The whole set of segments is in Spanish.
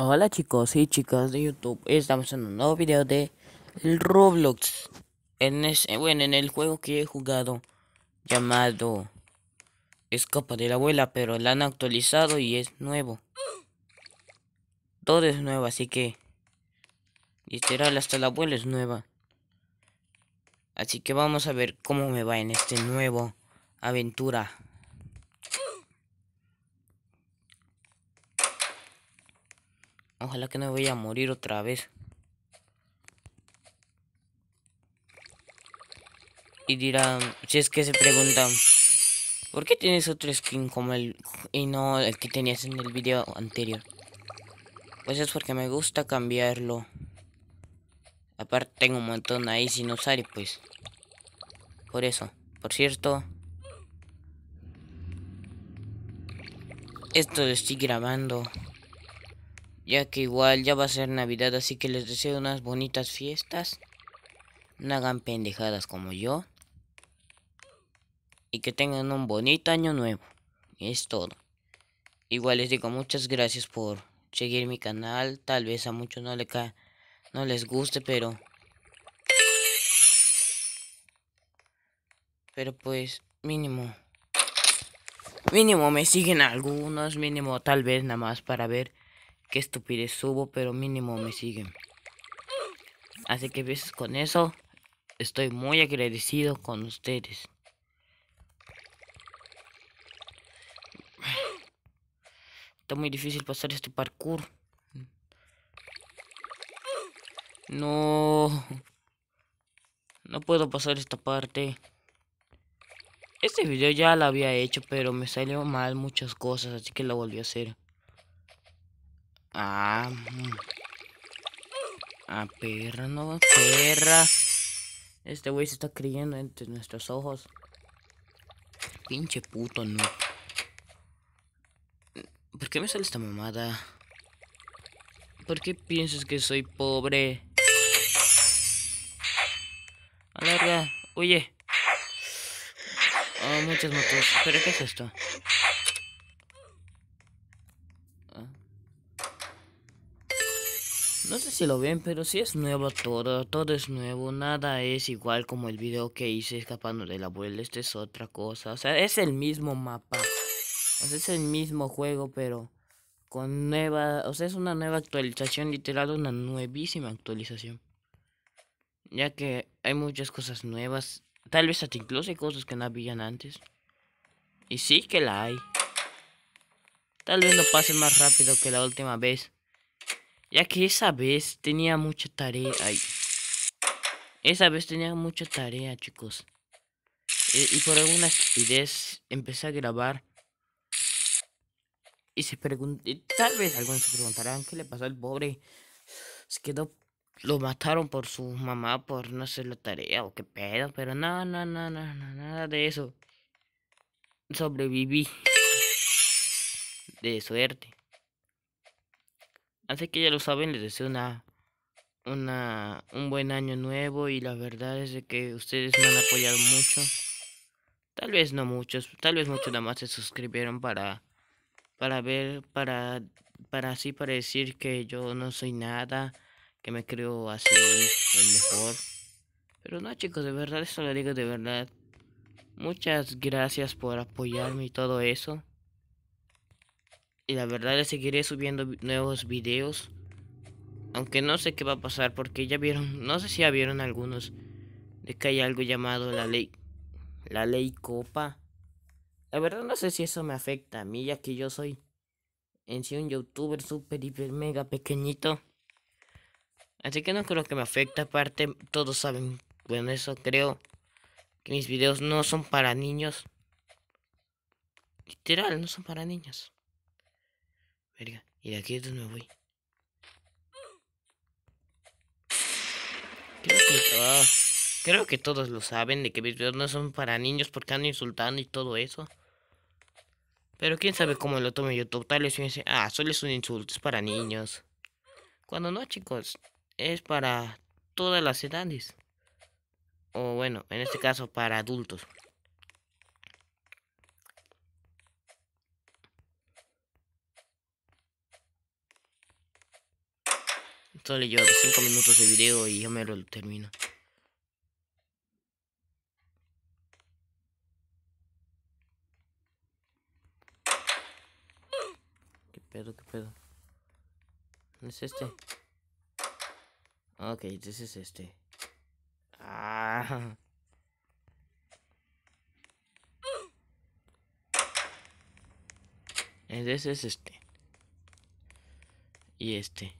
Hola chicos y chicas de YouTube, estamos en un nuevo video de Roblox. En ese, bueno, en el juego que he jugado llamado Escapa de la abuela, pero la han actualizado y es nuevo. Todo es nuevo, así que literal hasta la abuela es nueva. Así que vamos a ver cómo me va en este nuevo aventura. Ojalá que no voy a morir otra vez. Y dirán, si es que se preguntan, ¿por qué tienes otro skin como el y no el que tenías en el video anterior? Pues es porque me gusta cambiarlo. Aparte tengo un montón ahí sin usar y pues... Por eso. Por cierto... Esto lo estoy grabando ya que igual ya va a ser Navidad, así que les deseo unas bonitas fiestas. No hagan pendejadas como yo. Y que tengan un bonito año nuevo. Es todo. Igual les digo muchas gracias por seguir mi canal. Tal vez a muchos no, le ca no les guste, pero... Pero pues mínimo. Mínimo me siguen algunos, mínimo tal vez nada más para ver qué estupidez subo, pero mínimo me siguen. Así que veces con eso, estoy muy agradecido con ustedes. Está muy difícil pasar este parkour. No. No puedo pasar esta parte. Este video ya lo había hecho, pero me salió mal muchas cosas, así que lo volví a hacer. Ah, mm. ah. perra, no, perra. Este güey se está creyendo entre nuestros ojos. Pinche puto, no. ¿Por qué me sale esta mamada? ¿Por qué piensas que soy pobre? Alarga, oye. Ah, muchas motos. ¿Pero qué es esto? No sé si lo ven, pero sí es nuevo todo, todo es nuevo, nada es igual como el video que hice escapando del abuelo, este es otra cosa, o sea, es el mismo mapa, o sea, es el mismo juego, pero con nueva, o sea, es una nueva actualización, literal, una nuevísima actualización, ya que hay muchas cosas nuevas, tal vez hasta incluso hay cosas que no habían antes, y sí que la hay, tal vez lo pase más rápido que la última vez ya que esa vez tenía mucha tarea. Esa vez tenía mucha tarea, chicos. Eh, y por alguna estupidez empecé a grabar. Y se preguntó tal vez algunos se preguntarán qué le pasó al pobre. Se quedó, lo mataron por su mamá por no hacer la tarea o qué pedo, pero nada no, no, no, nada de eso. Sobreviví. De suerte. Así que ya lo saben, les deseo una, una, un buen año nuevo y la verdad es que ustedes me han apoyado mucho. Tal vez no muchos, tal vez muchos nada más se suscribieron para, para ver, para, para así, para decir que yo no soy nada, que me creo así el mejor. Pero no chicos, de verdad, eso lo digo de verdad. Muchas gracias por apoyarme y todo eso. Y la verdad les seguiré subiendo nuevos videos. Aunque no sé qué va a pasar porque ya vieron, no sé si ya vieron algunos de que hay algo llamado la ley la ley copa. La verdad no sé si eso me afecta a mí ya que yo soy en sí un youtuber super hiper mega pequeñito. Así que no creo que me afecte, aparte todos saben, bueno eso creo que mis videos no son para niños. Literal, no son para niños. ¿Y de aquí es donde me voy? Creo que, creo que todos lo saben de que mis videos no son para niños porque ando insultando y todo eso. Pero quién sabe cómo lo tome YouTube. Tal vez me dice, ah, solo es un insulto, es para niños. Cuando no, chicos, es para todas las edades. O bueno, en este caso para adultos. Esto le lleva 5 pues minutos de video y ya me lo termino. ¿Qué pedo, qué pedo? ¿No es este? Ok, ese es este. Ah. Ese es este. Y este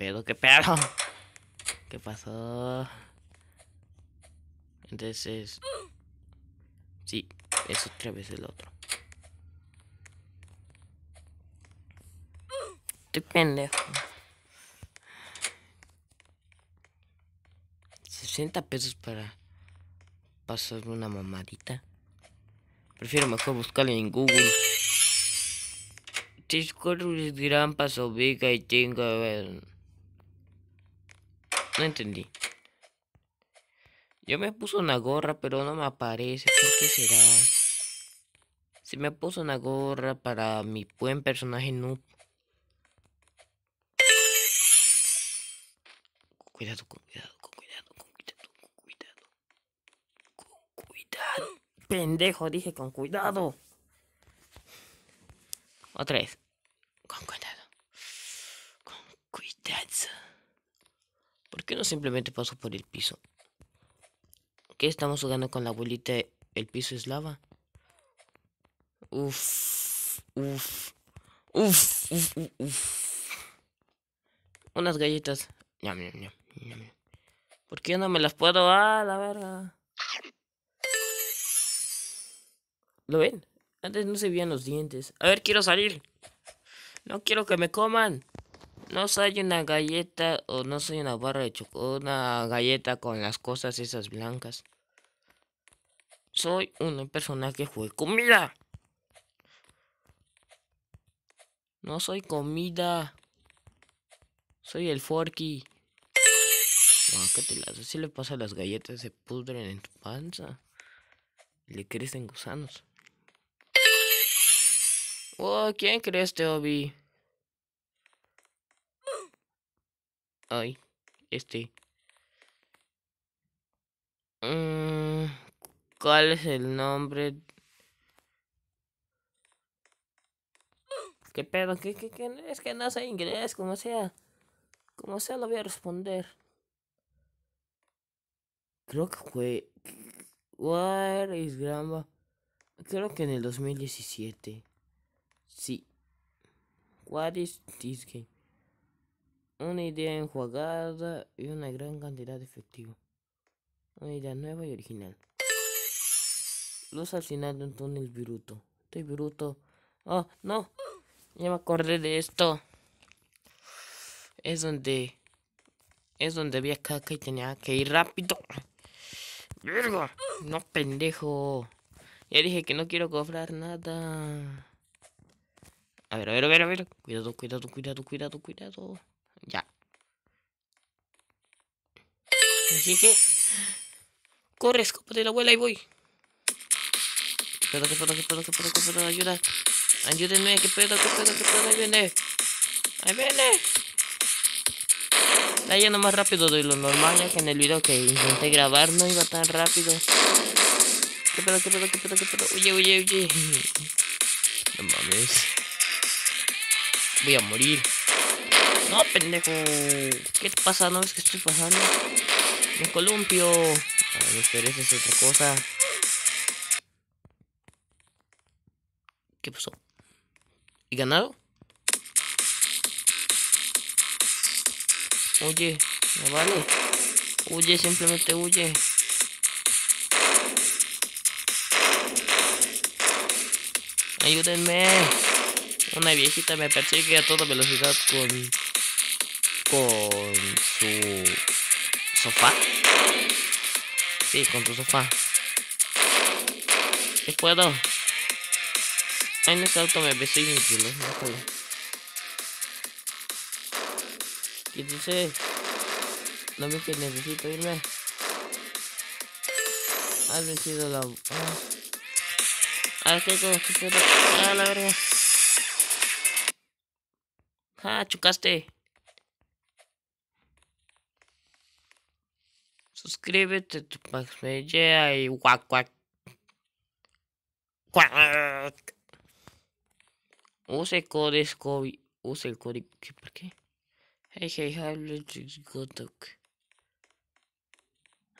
pedo? ¿Qué pedo? ¿Qué pasó? Entonces... Sí, es otra vez el otro. Estoy pendejo. 60 pesos para pasar una mamadita. Prefiero mejor buscarlo en Google. Discord dirán paso ubica y tengo no entendí. Yo me puso una gorra, pero no me aparece. ¿Por qué será? Si me puso una gorra para mi buen personaje noob. Cuidado, con cuidado, con cuidado, con cuidado, con cuidado. Con cuidado. Pendejo, dije con cuidado. Otra vez. qué no simplemente paso por el piso? ¿Qué estamos jugando con la abuelita? ¿El piso es lava? Uf, uf, uf, uf, uf. Unas galletas. ¿Por qué no me las puedo? Ah, la verga. ¿Lo ven? Antes no se veían los dientes. A ver, quiero salir. No quiero que me coman no soy una galleta o no soy una barra de chocolate, una galleta con las cosas esas blancas. Soy una persona que juega comida. No soy comida. Soy el Forky. No, ¿qué te las Así le pasa a las galletas, se pudren en tu panza. Le crecen gusanos. Oh, ¿quién crees, Obi? Ay, este. Mm, ¿Cuál es el nombre? ¿Qué pedo? ¿Qué, qué, qué? Es que no sé inglés, como sea. Como sea, lo voy a responder. Creo que fue. Where is Grandma? Creo que en el 2017. Sí. What is this game? una idea enjuagada y una gran cantidad de efectivo. Una idea nueva y original. los al final de un túnel bruto Estoy bruto Oh, no. Ya me acordé de esto. Es donde... Es donde había caca y tenía que ir rápido. Verga. No, pendejo. Ya dije que no quiero cobrar nada. A ver, a ver, a ver, a ver. Cuidado, cuidado, cuidado, cuidado, cuidado. Así que. Corre, escópate la abuela y voy. Espera, que espera, que espera, que espera, que pedo? ayuda. Ayúdenme, que pedo? que pedo? que pedo? ahí viene. Ahí viene. Está yendo más rápido de lo normal, ya que en el video que intenté grabar no iba tan rápido. Que pedo? que pedo? que pedo? que pedo? Oye, oye, oye. No mames. Voy a morir. No, pendejo. ¿Qué te pasa? ¿No ves que estoy pasando? Un columpio. ver, ah, pero esa es otra cosa. ¿Qué pasó? ¿Y ganado? Oye, no vale. Huye, simplemente huye. Ayúdenme. Una viejita me persigue a toda velocidad con... Con su ¿Sofá? Sí, con tu sofá. ¿Qué puedo? Ay, en este auto me estoy inútil, ¿eh? no puedo ¿Qué dices? ¿No ves que necesito irme? Has vencido la... Ah, ah que cosa que... Ah, la verga. Ah, chocaste. Suscríbete, tu Max Media y guac, guac. Use code Use el código. ¿Por qué? Hey, hey, hable, de Gotok.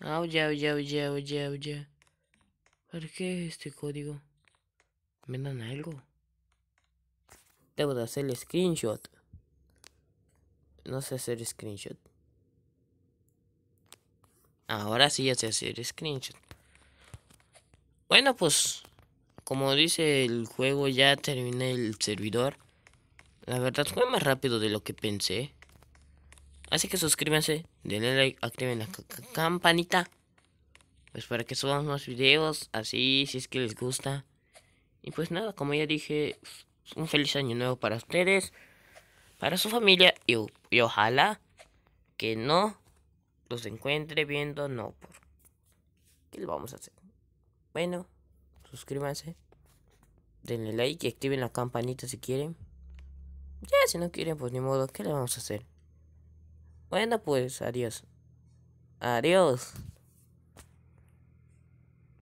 Ah, ya ya ya ya ya. ¿Por qué este código? ¿Me dan algo? Debo de hacer el screenshot. No sé hacer screenshot. Ahora sí ya sé hacer screenshot. Bueno, pues como dice el juego, ya terminé el servidor. La verdad fue más rápido de lo que pensé. Así que suscríbanse, denle like, activen la campanita. Pues para que subamos más videos, así, si es que les gusta. Y pues nada, como ya dije, un feliz año nuevo para ustedes, para su familia y ojalá que no los encuentre viendo, no, por... ¿qué le vamos a hacer? Bueno, suscríbanse, denle like y activen la campanita si quieren. Ya, si no quieren, pues ni modo, ¿qué le vamos a hacer? Bueno, pues adiós. Adiós.